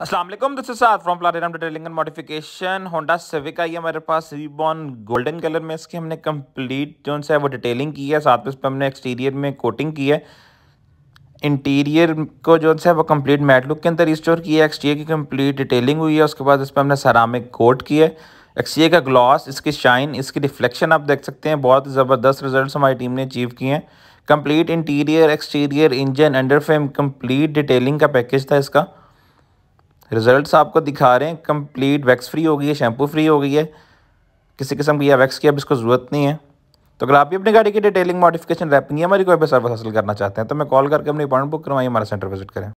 Aslam this side from platinum detailing and modification Honda Civic आई है हमारे पास रिबॉन गोल्डन कलर में इसकी हमने कंप्लीट जो है वो डिटेलिंग की है साथ में इस पर हमने एक्सटीरियर में कोटिंग की है इंटीरियर को जो है वो कंप्लीट मैट लुक के अंदर रिस्टोर किया है एक्सटीरियर की कंप्लीट डिटेलिंग हुई है उसके बाद इस पर हमने सरामिक कोट की है एक्सटीरियर का ग्लॉस इसकी शाइन इसकी रिफ्लेक्शन आप देख सकते हैं बहुत ज़बरदस्त रिजल्ट हमारी टीम ने अचीव किए हैं complete interior exterior engine under frame complete detailing का पैकेज था इसका रिजल्ट्स आपको दिखा रहे हैं कंप्लीट वैक्स फ्री हो गई है शैम्पू फ्री हो गई है किसी किस्म की या वैक्स की अब इसको ज़रूरत नहीं है तो अगर आप भी अपनी गाड़ी की डिटेलिंग मॉडिफिकेशन रैपिंग या हमारी कोई भी सर्विस हासिल करना चाहते हैं तो मैं कॉल करके अपनी अपॉइंट बुक करवाइए हमारा सेंटर विजिट करें